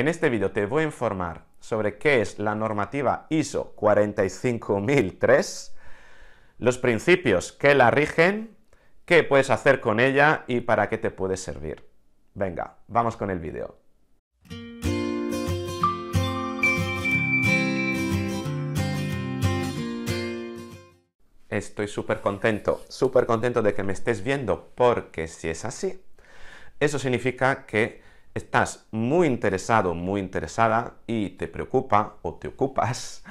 En este vídeo te voy a informar sobre qué es la normativa ISO 45003, los principios que la rigen, qué puedes hacer con ella y para qué te puede servir. Venga, vamos con el vídeo. Estoy súper contento, súper contento de que me estés viendo, porque si es así, eso significa que estás muy interesado, muy interesada y te preocupa o te ocupas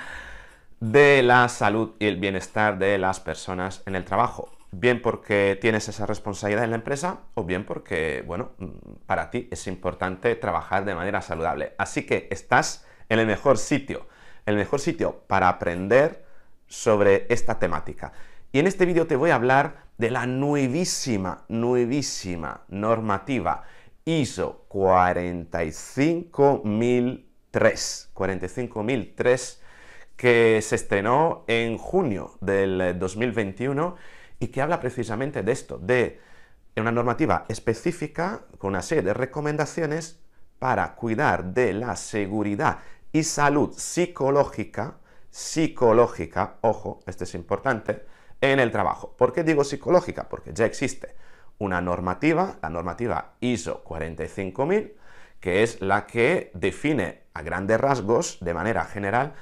de la salud y el bienestar de las personas en el trabajo. Bien porque tienes esa responsabilidad en la empresa o bien porque, bueno, mm, para ti es importante trabajar de manera saludable. Así que estás en el mejor sitio, el mejor sitio para aprender sobre esta temática. Y en este vídeo te voy a hablar de la nuevísima, nuevísima normativa ISO 45003, 45003 que se estrenó en junio del 2021 eh, y que habla precisamente de esto, de una normativa específica con una serie de recomendaciones para cuidar de la seguridad y salud psicológica, psicológica, ojo, esto es importante, en el trabajo. ¿Por qué digo psicológica? Porque ya existe una normativa, la normativa ISO 45000, que es la que define a grandes rasgos, de manera general,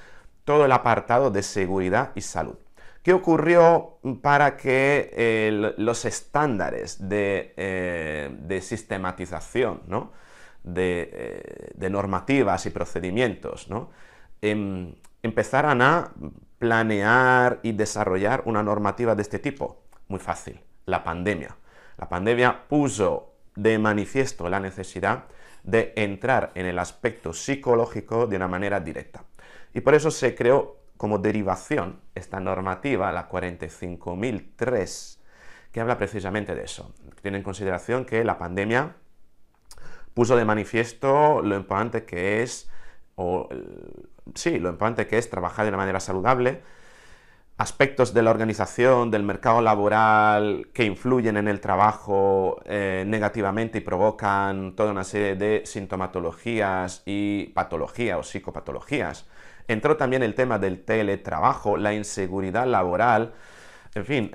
todo el apartado de seguridad y salud. ¿Qué ocurrió para que los estándares de, eh, sistematización, eh, de, normativas y procedimientos, em, empezaran a planear y desarrollar una normativa de este tipo? Muy fácil, la pandemia. La pandemia puso de manifiesto la necesidad de entrar en el aspecto psicológico de una manera directa. Y por eso se creó como derivación esta normativa, la 45003, que habla precisamente de eso. Tiene en consideración que la pandemia puso de manifiesto lo importante que es, o sí, lo importante que es trabajar de una manera saludable, aspectos de la organización, del mercado laboral, que influyen en el trabajo eh, negativamente y provocan toda una serie de sintomatologías y patologías o psicopatologías. Entró también el tema del teletrabajo, la inseguridad laboral, en fin,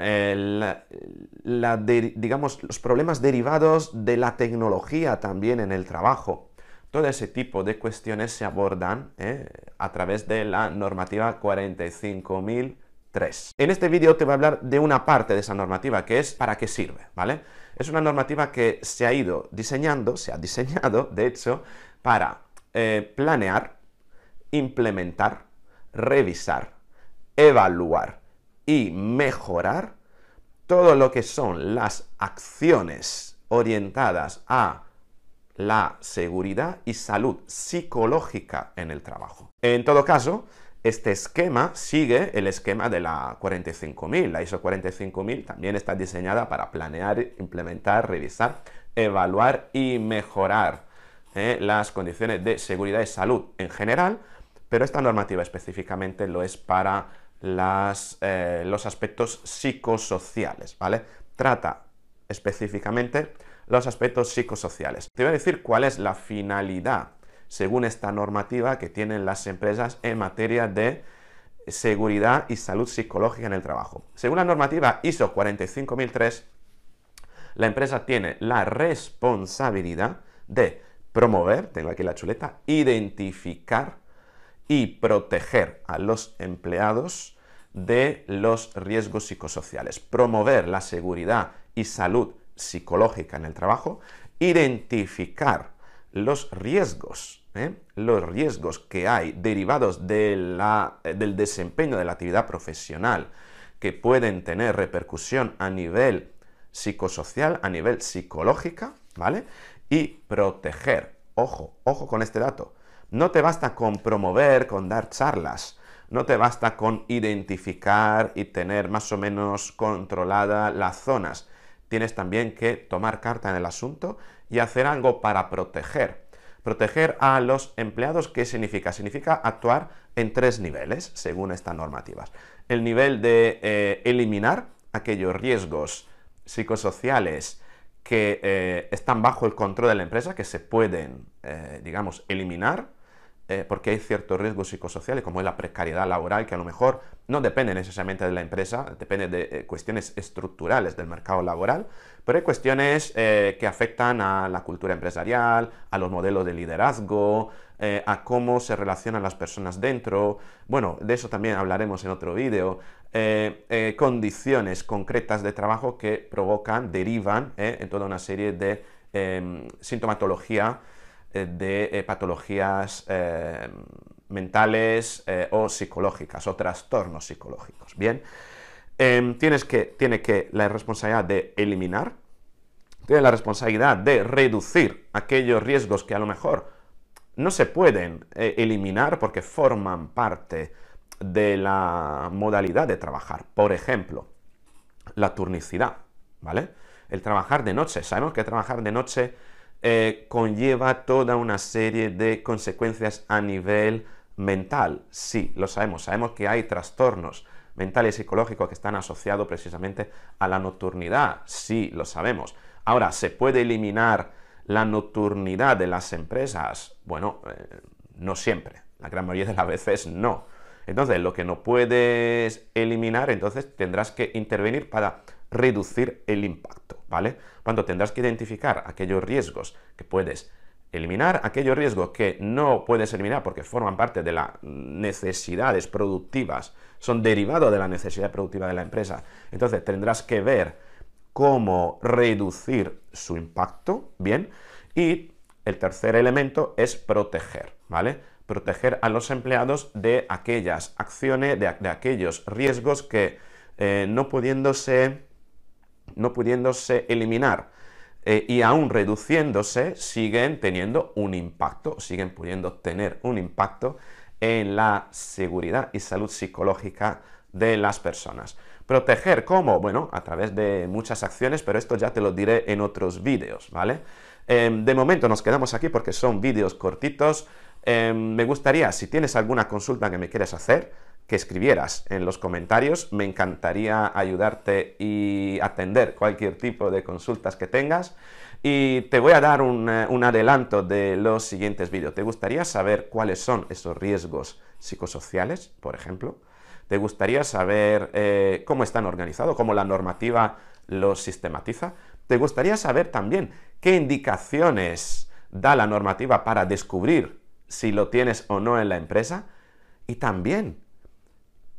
digamos, los problemas derivados de la tecnología también en el trabajo. Todo ese tipo de cuestiones se abordan eh, a través de la normativa 45.000 3. En este vídeo te voy a hablar de una parte de esa normativa, que es para qué sirve, ¿vale? Es una normativa que se ha ido diseñando, se ha diseñado, de hecho, para eh, planear, implementar, revisar, evaluar y mejorar todo lo que son las acciones orientadas a la seguridad y salud psicológica en el trabajo. En todo caso, este esquema sigue el esquema de la 45000. La ISO 45000 también está diseñada para planear, implementar, revisar, evaluar y mejorar ¿eh? las condiciones de seguridad y salud en general, pero esta normativa específicamente lo es para eh, los aspectos psicosociales, ¿vale? Trata específicamente los aspectos psicosociales. Te voy a decir cuál es la finalidad según esta normativa que tienen las empresas en materia de seguridad y salud psicológica en el trabajo. Según la normativa ISO 45003, la empresa tiene la responsabilidad de promover, tengo aquí la chuleta, identificar y proteger a los empleados de los riesgos psicosociales, promover la seguridad y salud psicológica en el trabajo, identificar los riesgos ¿eh? los riesgos que hay derivados eh, del desempeño de la actividad profesional que pueden tener repercusión a nivel psicosocial, a nivel psicológica, ¿vale? Y proteger, ojo, ojo con este dato, no te basta con promover, con dar charlas, no te basta con identificar y tener más o menos controlada las zonas, tienes también que tomar carta en el asunto y hacer algo para proteger Proteger a los empleados, ¿qué significa? Significa actuar en tres niveles, según estas normativas. El nivel de eh, eliminar aquellos riesgos psicosociales que eh, están bajo el control de la empresa, que se pueden, eh, digamos, eliminar, porque hay ciertos riesgos psicosociales, como es la precariedad laboral, que a lo mejor no depende necesariamente de la empresa, depende de cuestiones estructurales del mercado laboral, pero hay cuestiones eh, que afectan a la cultura empresarial, a los modelos de liderazgo, eh, a cómo se relacionan las personas dentro. Bueno, de eso también hablaremos en otro vídeo. Eh, condiciones concretas de trabajo que provocan, derivan en toda una serie de em, sintomatología de patologías mentales o psicológicas o trastornos psicológicos. Bien. Em, tienes que, tiene que la responsabilidad de eliminar, tiene la responsabilidad de reducir aquellos riesgos que a lo mejor no se pueden eh, eliminar porque forman parte de la modalidad de trabajar. Por ejemplo, la turnicidad, ¿vale? El trabajar de noche. Sabemos que trabajar de noche eh, conlleva toda una serie de consecuencias a nivel mental. Sí, lo sabemos. Sabemos que hay trastornos mental y psicológico que están asociados precisamente a la nocturnidad, sí lo sabemos. Ahora, ¿se puede eliminar la nocturnidad de las empresas? Bueno, eh, no siempre, la gran mayoría de las veces no. Entonces, lo que no puedes eliminar, entonces tendrás que intervenir para reducir el impacto, ¿vale? Cuando tendrás que identificar aquellos riesgos que puedes eliminar aquellos riesgos que no puedes eliminar porque forman parte de las necesidades productivas, son derivados de la necesidad productiva de la empresa. Entonces tendrás que ver cómo reducir su impacto, ¿bien? Y el tercer elemento es proteger, ¿vale? Proteger a los empleados de aquellas acciones, de, aquellos riesgos que eh, no no pudiéndose eliminar eh, y aún reduciéndose siguen teniendo un impacto, siguen pudiendo tener un impacto en la seguridad y salud psicológica de las personas. Proteger, ¿cómo? Bueno, a través de muchas acciones, pero esto ya te lo diré en otros vídeos, ¿vale? Em, de momento nos quedamos aquí porque son vídeos cortitos. Em, me gustaría, si tienes alguna consulta que me quieres hacer, que escribieras en los comentarios. Me encantaría ayudarte y atender cualquier tipo de consultas que tengas. Y te voy a dar un, eh, adelanto de los siguientes vídeos. ¿Te gustaría saber cuáles son esos riesgos psicosociales, por ejemplo? ¿Te gustaría saber eh, cómo están organizados, cómo la normativa los sistematiza? ¿Te gustaría saber también qué indicaciones da la normativa para descubrir si lo tienes o no en la empresa? Y también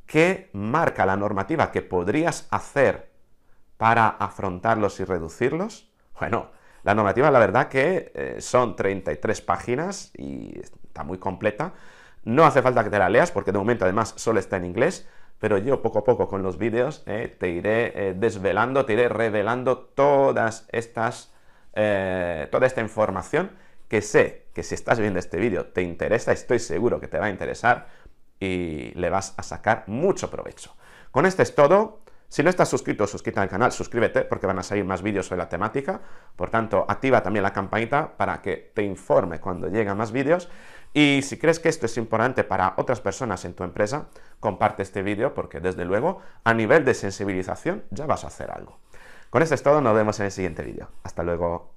¿Qué marca la normativa que podrías hacer para afrontarlos y reducirlos? Bueno, la normativa la verdad que eh, son 33 páginas y está muy completa. No hace falta que te la leas porque de momento además solo está en inglés, pero yo poco a poco con los vídeos eh, te iré eh, desvelando, te iré revelando todas estas, toda esta información que sé que si estás viendo este vídeo te interesa, estoy seguro que te va a interesar, y le vas a sacar mucho provecho. Con este es todo. Si no estás suscrito, suscríbete al canal, suscríbete porque van a salir más vídeos sobre la temática. Por tanto, activa también la campanita para que te informe cuando lleguen más vídeos. Y si crees que esto es importante para otras personas en tu empresa, comparte este vídeo porque desde luego a nivel de sensibilización ya vas a hacer algo. Con esto es todo, nos vemos en el siguiente vídeo. Hasta luego.